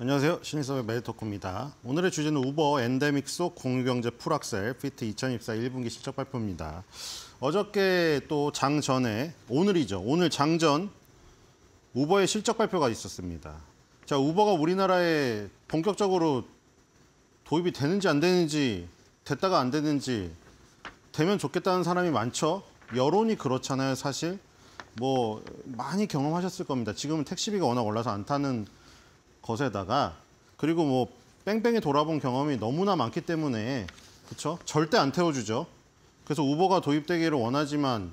안녕하세요. 신인사의메리토크입니다 오늘의 주제는 우버 엔데믹 속 공유경제 풀악셀 피트 2024 1분기 실적 발표입니다. 어저께 또 장전에 오늘이죠. 오늘 장전 우버의 실적 발표가 있었습니다. 자, 우버가 우리나라에 본격적으로 도입이 되는지 안 되는지 됐다가 안 되는지 되면 좋겠다는 사람이 많죠. 여론이 그렇잖아요, 사실. 뭐 많이 경험하셨을 겁니다. 지금은 택시비가 워낙 올라서 안 타는 것에다가 그리고 뭐 뺑뺑이 돌아본 경험이 너무나 많기 때문에 그렇죠? 절대 안 태워주죠. 그래서 우버가 도입되기를 원하지만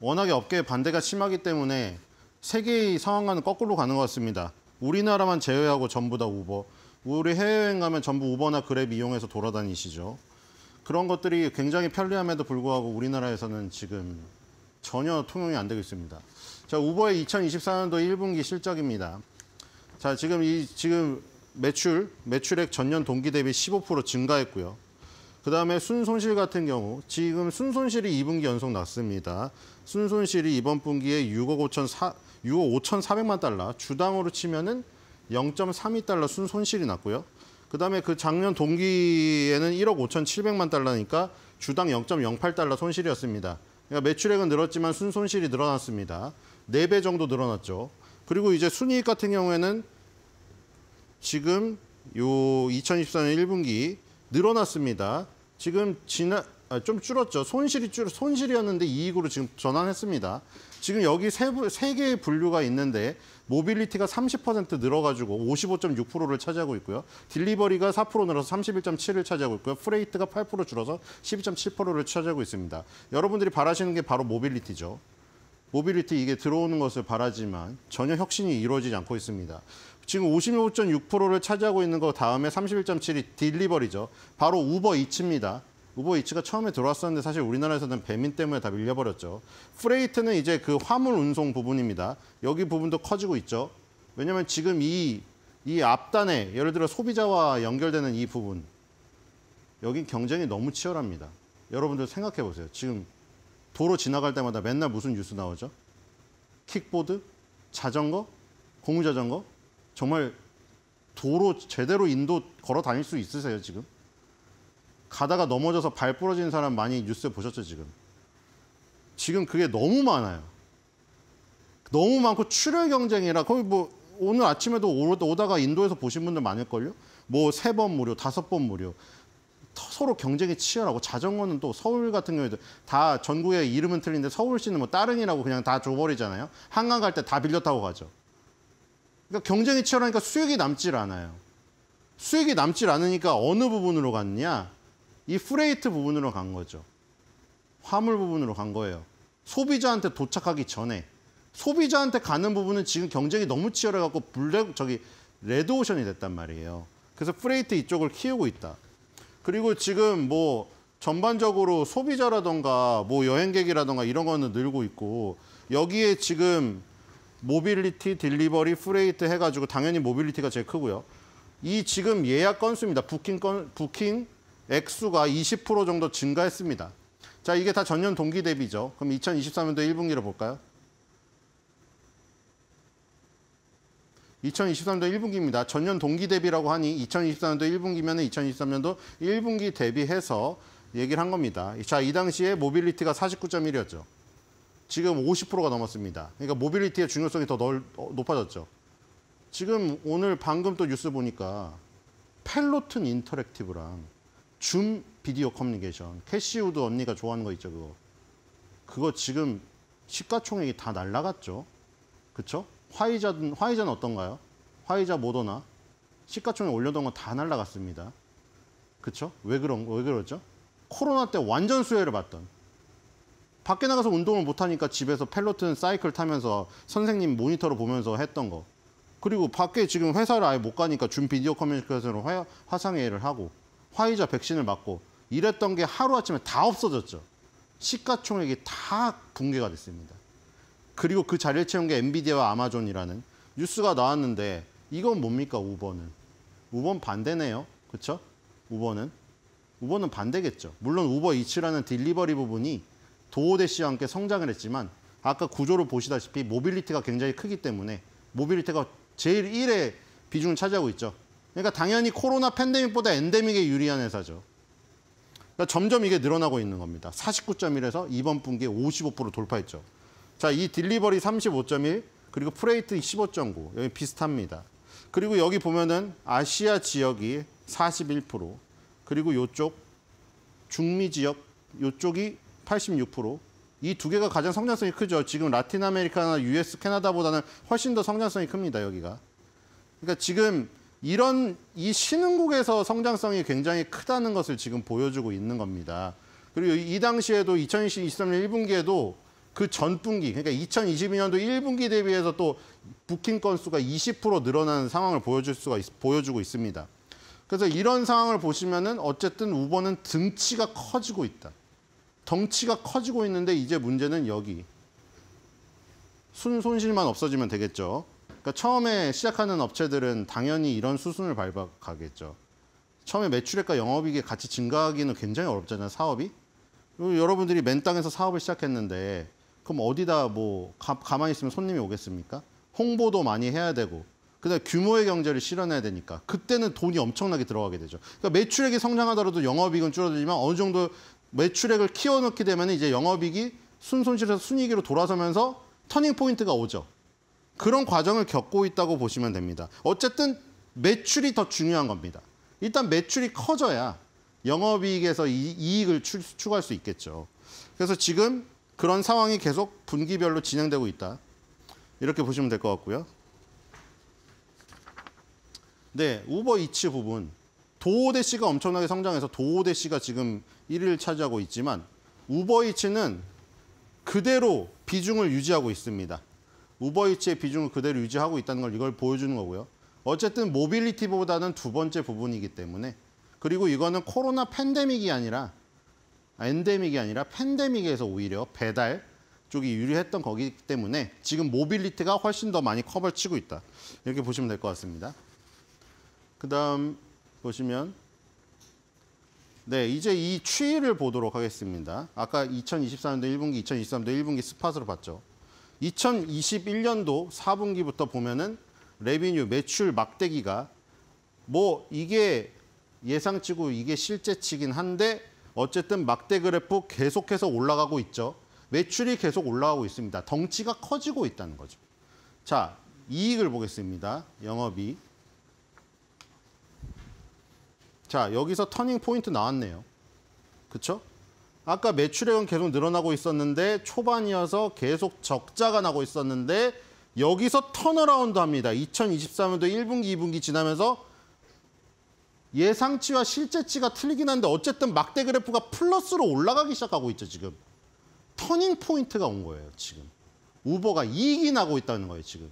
워낙에 업계의 반대가 심하기 때문에 세계의 상황과는 거꾸로 가는 것 같습니다. 우리나라만 제외하고 전부 다 우버. 우리 해외여행 가면 전부 우버나 그랩 이용해서 돌아다니시죠. 그런 것들이 굉장히 편리함에도 불구하고 우리나라에서는 지금 전혀 통용이 안 되고 있습니다. 자, 우버의 2024년도 1분기 실적입니다. 자, 지금 이 지금 매출 매출액 전년 동기 대비 15% 증가했고요. 그다음에 순손실 같은 경우 지금 순손실이 2분기 연속 났습니다. 순손실이 이번 분기에 6억 5천 4 6억 5천4백만 달러 주당으로 치면은 0.32달러 순손실이 났고요. 그다음에 그 작년 동기에는 1억 5천7백만 달러니까 주당 0.08달러 손실이었습니다. 그러니까 매출액은 늘었지만 순손실이 늘어났습니다. 4배 정도 늘어났죠. 그리고 이제 순이익 같은 경우에는 지금 요 2024년 1분기 늘어났습니다. 지금 지난 아, 좀 줄었죠. 손실이 줄 손실이었는데 이익으로 지금 전환했습니다. 지금 여기 세, 세 개의 분류가 있는데 모빌리티가 30% 늘어가지고 55.6%를 차지하고 있고요. 딜리버리가 4% 늘어서 31.7을 차지하고 있고요. 프레이트가 8% 줄어서 12.7%를 차지하고 있습니다. 여러분들이 바라시는 게 바로 모빌리티죠. 모빌리티 이게 들어오는 것을 바라지만 전혀 혁신이 이루어지지 않고 있습니다. 지금 55.6%를 차지하고 있는 거 다음에 31.7이 딜리버리죠. 바로 우버 이츠입니다. 우버 이츠가 처음에 들어왔었는데 사실 우리나라에서는 배민 때문에 다 밀려버렸죠. 프레이트는 이제 그 화물 운송 부분입니다. 여기 부분도 커지고 있죠. 왜냐하면 지금 이, 이 앞단에 예를 들어 소비자와 연결되는 이 부분 여기 경쟁이 너무 치열합니다. 여러분들 생각해 보세요. 지금 도로 지나갈 때마다 맨날 무슨 뉴스 나오죠? 킥보드, 자전거, 공유자전거 정말 도로 제대로 인도 걸어 다닐 수 있으세요, 지금? 가다가 넘어져서 발 부러진 사람 많이 뉴스에 보셨죠, 지금? 지금 그게 너무 많아요. 너무 많고 출혈 경쟁이라 거의 뭐 오늘 아침에도 오다가 인도에서 보신 분들 많을걸요? 뭐 세 번 무료, 다섯 번 무료. 서로 경쟁이 치열하고 자전거는 또 서울 같은 경우에도 다전국에 이름은 틀린데 서울시는 뭐 따릉이라고 그냥 다 줘버리잖아요. 한강 갈 때 다 빌려 타고 가죠. 그러니까 경쟁이 치열하니까 수익이 남질 않아요. 수익이 남질 않으니까 어느 부분으로 갔냐? 이 프레이트 부분으로 간 거죠. 화물 부분으로 간 거예요. 소비자한테 도착하기 전에. 소비자한테 가는 부분은 지금 경쟁이 너무 치열해갖고 블랙, 저기, 레드오션이 됐단 말이에요. 그래서 프레이트 이쪽을 키우고 있다. 그리고 지금 뭐 전반적으로 소비자라던가 뭐 여행객이라던가 이런 거는 늘고 있고 여기에 지금 모빌리티, 딜리버리, 프레이트 해가지고 당연히 모빌리티가 제일 크고요. 이 지금 예약 건수입니다. 부킹 건, 부킹 액수가 20% 정도 증가했습니다. 자, 이게 다 전년 동기 대비죠. 그럼 2023년도 1분기를 볼까요? 2023년도 1분기입니다. 전년 동기 대비라고 하니 2023년도 1분기면 2023년도 1분기 대비해서 얘기를 한 겁니다. 자, 이 당시에 모빌리티가 49.1이었죠. 지금 50%가 넘었습니다. 그러니까 모빌리티의 중요성이 더 넓, 어, 높아졌죠. 지금 오늘 방금 또 뉴스 보니까 펠로튼 인터랙티브랑 줌 비디오 커뮤니케이션 캐시우드 언니가 좋아하는 거 있죠 그거 그거 지금 시가총액이 다 날라갔죠 그쵸? 화이자는, 화이자는 어떤가요? 화이자 모더나 시가총액 올려둔 건다 날라갔습니다 그쵸? 왜 그런 왜 그러죠? 코로나 때 완전 수혜를 봤던 밖에 나가서 운동을 못하니까 집에서 펠로튼 사이클 타면서 선생님 모니터로 보면서 했던 거. 그리고 밖에 지금 회사를 아예 못 가니까 준 비디오 커뮤니케이션으로 화, 화상회의를 하고 화이자 백신을 맞고 이랬던 게 하루아침에 다 없어졌죠. 시가총액이 다 붕괴가 됐습니다. 그리고 그 자리를 채운 게 엔비디아와 아마존이라는 뉴스가 나왔는데 이건 뭡니까 우버는? 우버는 반대네요. 그렇죠? 우버는? 우버는 반대겠죠. 물론 우버 이츠라는 딜리버리 부분이 도어대 씨와 함께 성장을 했지만 아까 구조를 보시다시피 모빌리티가 굉장히 크기 때문에 모빌리티가 제일 1의 비중을 차지하고 있죠. 그러니까 당연히 코로나 팬데믹보다 엔데믹에 유리한 회사죠. 그러니까 점점 이게 늘어나고 있는 겁니다. 49.1에서 이번 분기에 55% 돌파했죠. 자, 이 딜리버리 35.1 그리고 프레이트 15.9 여기 비슷합니다. 그리고 여기 보면은 아시아 지역이 41% 그리고 이쪽 중미 지역 이쪽이 86%. 이 두 개가 가장 성장성이 크죠. 지금 라틴 아메리카나 US, 캐나다보다는 훨씬 더 성장성이 큽니다, 여기가. 그러니까 지금 이런 이 신흥국에서 성장성이 굉장히 크다는 것을 지금 보여주고 있는 겁니다. 그리고 이 당시에도 2023년 1분기에도 그 전분기, 그러니까 2022년도 1분기 대비해서 또 부킹 건수가 20% 늘어나는 상황을 보여줄 수가 있, 보여주고 있습니다. 그래서 이런 상황을 보시면은 어쨌든 우버는 등치가 커지고 있다. 덩치가 커지고 있는데 이제 문제는 여기. 순 손실만 없어지면 되겠죠. 그러니까 처음에 시작하는 업체들은 당연히 이런 수순을 밟아가겠죠. 처음에 매출액과 영업이익이 같이 증가하기는 굉장히 어렵잖아요, 사업이. 여러분들이 맨 땅에서 사업을 시작했는데 그럼 어디다 뭐 가, 가만히 있으면 손님이 오겠습니까? 홍보도 많이 해야 되고 그다음 규모의 경제를 실현해야 되니까 그때는 돈이 엄청나게 들어가게 되죠. 그러니까 매출액이 성장하더라도 영업이익은 줄어들지만 어느 정도 매출액을 키워넣게 되면 이제 영업이익이 순손실에서 순이익으로 돌아서면서 터닝 포인트가 오죠. 그런 과정을 겪고 있다고 보시면 됩니다. 어쨌든 매출이 더 중요한 겁니다. 일단 매출이 커져야 영업이익에서 이익을 추구할 수 있겠죠. 그래서 지금 그런 상황이 계속 분기별로 진행되고 있다. 이렇게 보시면 될 것 같고요. 네, 우버 이츠 부분. 도호대 씨가 엄청나게 성장해서 도호대 씨가 지금 1위를 차지하고 있지만 우버이츠는 그대로 비중을 유지하고 있습니다. 우버이츠의 비중을 그대로 유지하고 있다는 걸 이걸 보여주는 거고요. 어쨌든 모빌리티보다는 두 번째 부분이기 때문에 그리고 이거는 코로나 팬데믹이 아니라 엔데믹이 아니라 팬데믹에서 오히려 배달 쪽이 유리했던 거기 때문에 지금 모빌리티가 훨씬 더 많이 커버를 치고 있다. 이렇게 보시면 될 것 같습니다. 그 다음 보시면 네, 이제 이 추이를 보도록 하겠습니다. 아까 2023년도 1분기, 2023년도 1분기 스팟으로 봤죠. 2021년도 4분기부터 보면은 레비뉴 매출 막대기가 뭐 이게 예상치고 이게 실제치긴 한데 어쨌든 막대 그래프 계속해서 올라가고 있죠. 매출이 계속 올라가고 있습니다. 덩치가 커지고 있다는 거죠. 자, 이익을 보겠습니다. 영업이익. 자, 여기서 터닝 포인트 나왔네요. 그쵸? 아까 매출액은 계속 늘어나고 있었는데 초반이어서 계속 적자가 나고 있었는데 여기서 턴어라운드 합니다. 2023년도 1분기, 2분기 지나면서 예상치와 실제치가 틀리긴 한데 어쨌든 막대 그래프가 플러스로 올라가기 시작하고 있죠, 지금. 터닝 포인트가 온 거예요, 지금. 우버가 이익이 나고 있다는 거예요, 지금.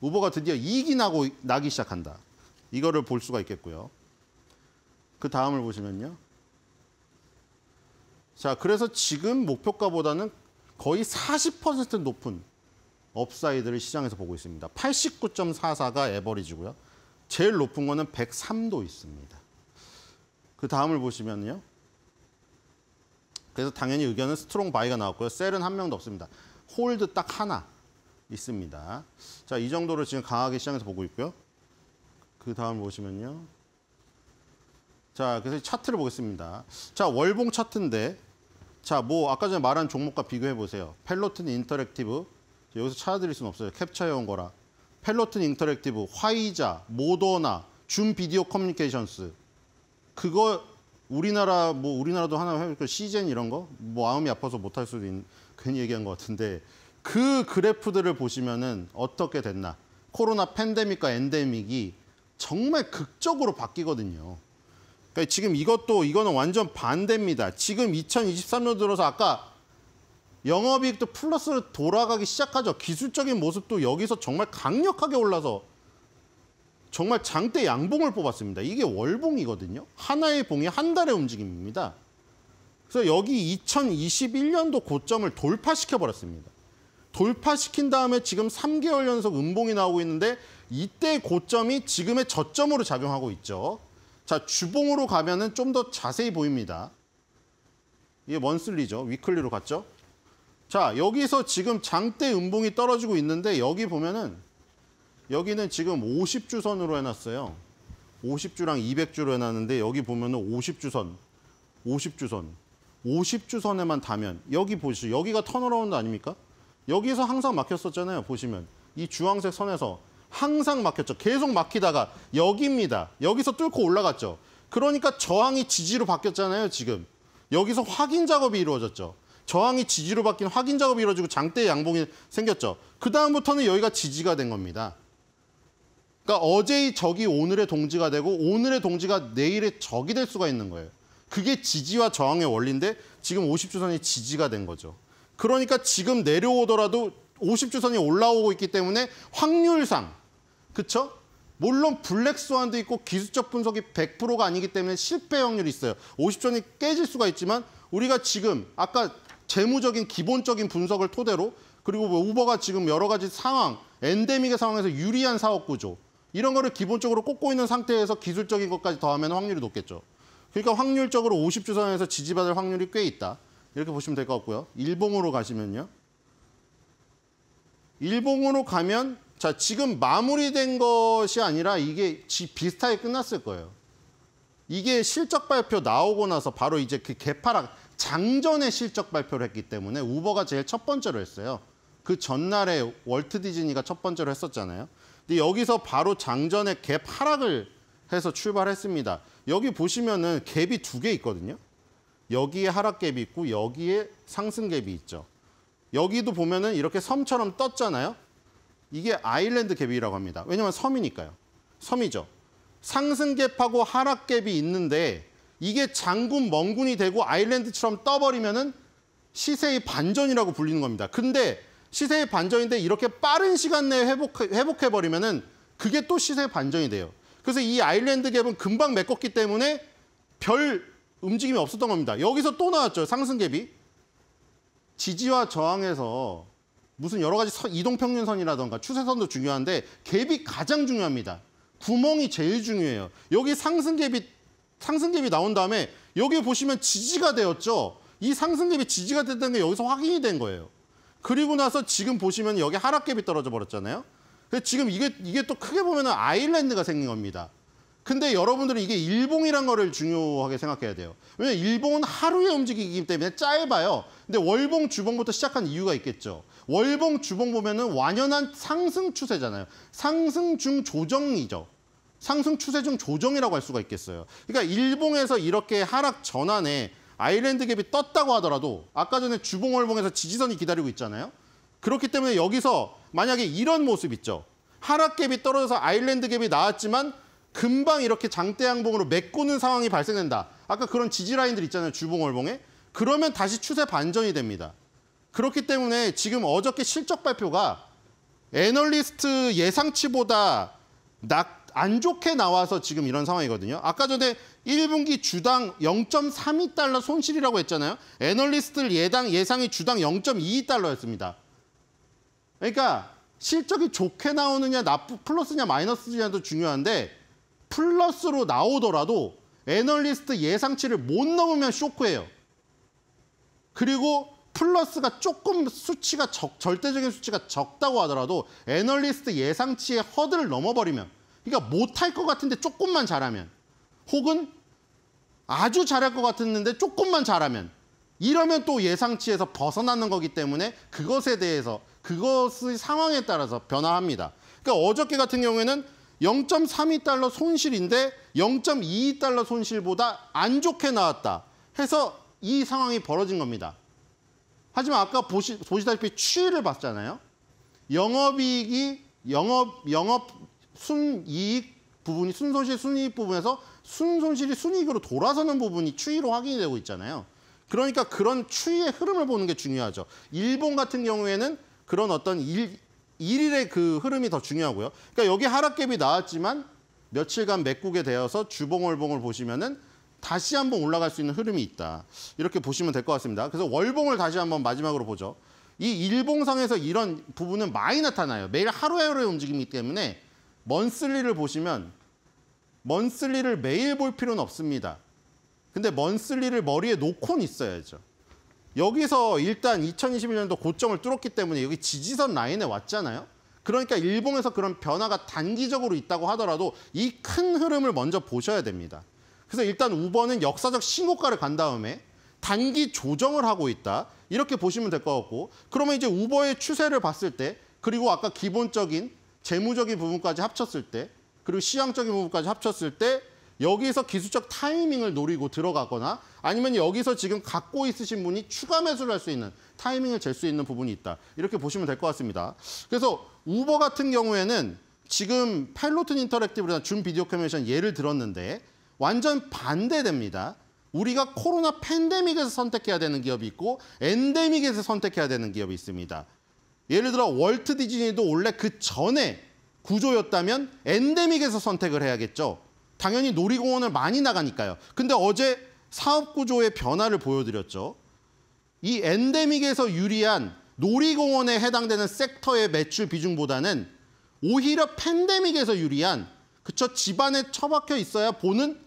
우버가 드디어 이익이 나고, 나기 시작한다. 이거를 볼 수가 있겠고요. 그 다음을 보시면요. 자, 그래서 지금 목표가보다는 거의 40% 높은 업사이드를 시장에서 보고 있습니다. 89.44가 에버리지고요. 제일 높은 거는 103도 있습니다. 그 다음을 보시면요. 그래서 당연히 의견은 스트롱 바이가 나왔고요. 셀은 한 명도 없습니다. 홀드 딱 하나 있습니다. 자, 이 정도로 지금 강하게 시장에서 보고 있고요. 그 다음 을 보시면요. 자, 그래서 차트를 보겠습니다. 자, 월봉 차트인데 자, 뭐 아까 전에 말한 종목과 비교해 보세요. 펠로튼 인터랙티브 여기서 찾아드릴 수는 없어요. 캡처해 온 거라. 펠로튼 인터랙티브, 화이자, 모더나, 줌 비디오 커뮤니케이션스. 그거 우리나라 뭐 우리나라도 하나 해볼까 시젠 이런 거뭐 마음이 아파서 못할 수도 있는 괜히 얘기한 것 같은데 그 그래프들을 보시면은 어떻게 됐나 코로나 팬데믹과 엔데믹이 정말 극적으로 바뀌거든요. 그러니까 지금 이것도 이거는 완전 반대입니다. 지금 2023년 들어서 아까 영업이익도 플러스로 돌아가기 시작하죠. 기술적인 모습도 여기서 정말 강력하게 올라서 정말 장대 양봉을 뽑았습니다. 이게 월봉이거든요. 하나의 봉이 한 달의 움직임입니다. 그래서 여기 2021년도 고점을 돌파시켜버렸습니다. 돌파시킨 다음에 지금 3개월 연속 음봉이 나오고 있는데 이때 고점이 지금의 저점으로 작용하고 있죠. 자, 주봉으로 가면은 좀 더 자세히 보입니다. 이게 먼슬리죠. 위클리로 갔죠. 자, 여기서 지금 장대 음봉이 떨어지고 있는데 여기 보면은 여기는 지금 50주선으로 해놨어요. 50주랑 200주로 해놨는데 여기 보면은 50주선, 50주선, 50주선에만 다면 여기 보시죠. 여기가 턴어라운드 아닙니까? 여기서 항상 막혔었잖아요. 보시면 이 주황색 선에서 항상 막혔죠. 계속 막히다가 여기입니다. 여기서 뚫고 올라갔죠. 그러니까 저항이 지지로 바뀌었잖아요, 지금. 여기서 확인 작업이 이루어졌죠. 저항이 지지로 바뀐 확인 작업이 이루어지고 장대 양봉이 생겼죠. 그다음부터는 여기가 지지가 된 겁니다. 그러니까 어제의 적이 오늘의 동지가 되고 오늘의 동지가 내일의 적이 될 수가 있는 거예요. 그게 지지와 저항의 원리인데 지금 50주선이 지지가 된 거죠. 그러니까 지금 내려오더라도 50주선이 올라오고 있기 때문에 확률상 그렇죠? 물론 블랙 스완도 있고 기술적 분석이 100%가 아니기 때문에 실패 확률이 있어요. 50점이 깨질 수가 있지만 우리가 지금 아까 재무적인 기본적인 분석을 토대로 그리고 뭐 우버가 지금 여러 가지 상황, 엔데믹의 상황에서 유리한 사업 구조 이런 거를 기본적으로 꽂고 있는 상태에서 기술적인 것까지 더하면 확률이 높겠죠. 그러니까 확률적으로 50주 선에서 지지받을 확률이 꽤 있다. 이렇게 보시면 될 것 같고요. 일봉으로 가시면요. 일봉으로 가면 자, 지금 마무리된 것이 아니라 이게 비슷하게 끝났을 거예요. 이게 실적 발표 나오고 나서 바로 이제 그 개파락 장전에 실적 발표를 했기 때문에 우버가 제일 첫 번째로 했어요. 그 전날에 월트 디즈니가 첫 번째로 했었잖아요. 근데 여기서 바로 장전에갭 하락을 해서 출발했습니다. 여기 보시면은 갭이 두 개 있거든요. 여기에 하락 갭이 있고 여기에 상승 갭이 있죠. 여기도 보면은 이렇게 섬처럼 떴잖아요. 이게 아일랜드 갭이라고 합니다. 왜냐하면 섬이니까요. 섬이죠. 상승 갭하고 하락 갭이 있는데 이게 장군 멍군이 되고 아일랜드처럼 떠버리면은 시세의 반전이라고 불리는 겁니다. 근데 시세의 반전인데 이렇게 빠른 시간 내에 회복, 회복해버리면은 그게 또 시세 의 반전이 돼요. 그래서 이 아일랜드 갭은 금방 메꿨기 때문에 별 움직임이 없었던 겁니다. 여기서 또 나왔죠. 상승 갭이. 지지와 저항에서 무슨 여러 가지 이동평균선이라던가 추세선도 중요한데 갭이 가장 중요합니다. 구멍이 제일 중요해요. 여기 상승갭이 상승갭이 나온 다음에 여기 보시면 지지가 되었죠. 이 상승갭이 지지가 됐다는 게 여기서 확인이 된 거예요. 그리고 나서 지금 보시면 여기 하락갭이 떨어져 버렸잖아요. 지금 이게 이게 또 크게 보면 아일랜드가 생긴 겁니다. 근데 여러분들은 이게 일봉이란 거를 중요하게 생각해야 돼요. 왜냐면 일봉은 하루의 움직이기 때문에 짧아요. 근데 월봉, 주봉부터 시작한 이유가 있겠죠. 월봉, 주봉 보면은 완연한 상승 추세잖아요. 상승 중 조정이죠. 상승 추세 중 조정이라고 할 수가 있겠어요. 그러니까 일봉에서 이렇게 하락 전환에 아일랜드 갭이 떴다고 하더라도 아까 전에 주봉 월봉에서 지지선이 기다리고 있잖아요. 그렇기 때문에 여기서 만약에 이런 모습 있죠. 하락 갭이 떨어져서 아일랜드 갭이 나왔지만 금방 이렇게 장대양봉으로 메꾸는 상황이 발생된다. 아까 그런 지지라인들 있잖아요. 주봉월봉에. 그러면 다시 추세 반전이 됩니다. 그렇기 때문에 지금 어저께 실적 발표가 애널리스트 예상치보다 낙, 안 좋게 나와서 지금 이런 상황이거든요. 아까 전에 1분기 주당 0.32달러 손실이라고 했잖아요. 애널리스트 예당 예상이 주당 0.22달러였습니다. 그러니까 실적이 좋게 나오느냐 나쁘 플러스냐 마이너스냐도 중요한데 플러스로 나오더라도 애널리스트 예상치를 못 넘으면 쇼크예요. 그리고 플러스가 조금 수치가 적, 절대적인 수치가 적다고 하더라도 애널리스트 예상치의 허들을 넘어버리면 그러니까 못할 것 같은데 조금만 잘하면 혹은 아주 잘할 것 같았는데 조금만 잘하면 이러면 또 예상치에서 벗어나는 거기 때문에 그것에 대해서 그것의 상황에 따라서 변화합니다. 그러니까 어저께 같은 경우에는 0.32달러 손실인데 0.22달러 손실보다 안 좋게 나왔다 해서 이 상황이 벌어진 겁니다. 하지만 아까 보시, 보시다시피 추이를 봤잖아요. 영업이익이 영업 영업 순이익 부분이 순손실 순이익 부분에서 순손실이 순이익으로 돌아서는 부분이 추이로 확인이 되고 있잖아요. 그러니까 그런 추이의 흐름을 보는 게 중요하죠. 일본 같은 경우에는 그런 어떤 일, 1일의 그 흐름이 더 중요하고요. 그러니까 여기 하락갭이 나왔지만 며칠간 메꾸게 되어서 주봉월봉을 보시면은 다시 한번 올라갈 수 있는 흐름이 있다. 이렇게 보시면 될 것 같습니다. 그래서 월봉을 다시 한번 마지막으로 보죠. 이 일봉상에서 이런 부분은 많이 나타나요. 매일 하루하루의 움직임이기 때문에 먼슬리를 보시면 먼슬리를 매일 볼 필요는 없습니다. 근데 먼슬리를 머리에 놓고는 있어야죠. 여기서 일단 2021년도 고점을 뚫었기 때문에 여기 지지선 라인에 왔잖아요. 그러니까 일본에서 그런 변화가 단기적으로 있다고 하더라도 이 큰 흐름을 먼저 보셔야 됩니다. 그래서 일단 우버는 역사적 신고가를 간 다음에 단기 조정을 하고 있다. 이렇게 보시면 될 것 같고 그러면 이제 우버의 추세를 봤을 때 그리고 아까 기본적인 재무적인 부분까지 합쳤을 때 그리고 시장적인 부분까지 합쳤을 때 여기서 기술적 타이밍을 노리고 들어가거나 아니면 여기서 지금 갖고 있으신 분이 추가 매수를 할 수 있는 타이밍을 잴 수 있는 부분이 있다. 이렇게 보시면 될 것 같습니다. 그래서 우버 같은 경우에는 지금 파로튼 인터랙티브라는 준 비디오 커뮤니케이션 예를 들었는데 완전 반대됩니다. 우리가 코로나 팬데믹에서 선택해야 되는 기업이 있고 엔데믹에서 선택해야 되는 기업이 있습니다. 예를 들어 월트 디즈니도 원래 그 전에 구조였다면 엔데믹에서 선택을 해야겠죠. 당연히 놀이공원을 많이 나가니까요. 근데 어제 사업 구조의 변화를 보여드렸죠. 이 엔데믹에서 유리한 놀이공원에 해당되는 섹터의 매출 비중보다는 오히려 팬데믹에서 유리한 그쵸 집안에 처박혀 있어야 보는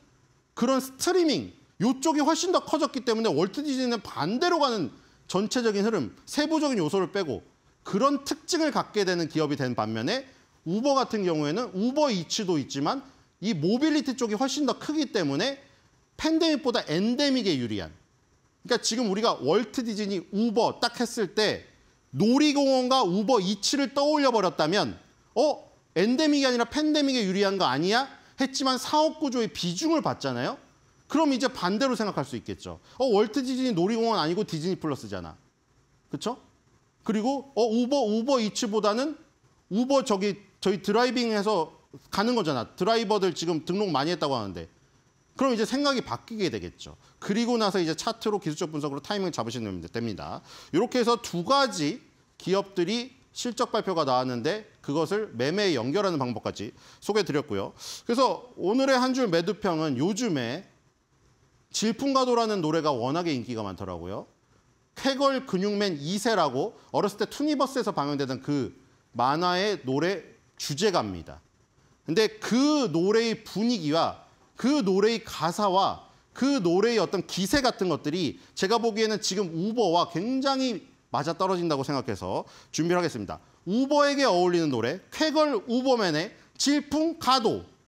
그런 스트리밍 이쪽이 훨씬 더 커졌기 때문에 월트 디즈니는 반대로 가는 전체적인 흐름 세부적인 요소를 빼고 그런 특징을 갖게 되는 기업이 된 반면에 우버 같은 경우에는 우버 이츠도 있지만 이 모빌리티 쪽이 훨씬 더 크기 때문에 팬데믹보다 엔데믹에 유리한. 그러니까 지금 우리가 월트 디즈니 우버 딱 했을 때 놀이공원과 우버 이치를 떠올려 버렸다면 어 엔데믹이 아니라 팬데믹에 유리한 거 아니야? 했지만 사업 구조의 비중을 봤잖아요. 그럼 이제 반대로 생각할 수 있겠죠. 어 월트 디즈니 놀이공원 아니고 디즈니 플러스잖아. 그쵸 그리고 어 우버 우버 이츠보다는 우버 저기 저희 드라이빙해서 가는 거잖아. 드라이버들 지금 등록 많이 했다고 하는데. 그럼 이제 생각이 바뀌게 되겠죠. 그리고 나서 이제 차트로 기술적 분석으로 타이밍을 잡으시면 됩니다. 이렇게 해서 두 가지 기업들이 실적 발표가 나왔는데 그것을 매매에 연결하는 방법까지 소개해드렸고요. 그래서 오늘의 한 줄 매도평은 요즘에 질풍가도라는 노래가 워낙에 인기가 많더라고요. 쾌걸 근육맨 2세라고 어렸을 때 투니버스에서 방영되던 그 만화의 노래 주제가입니다. 근데 그 노래의 분위기와 그 노래의 가사와 그 노래의 어떤 기세 같은 것들이 제가 보기에는 지금 우버와 굉장히 맞아떨어진다고 생각해서 준비를 하겠습니다. 우버에게 어울리는 노래 쾌걸 우버맨의 질풍 가도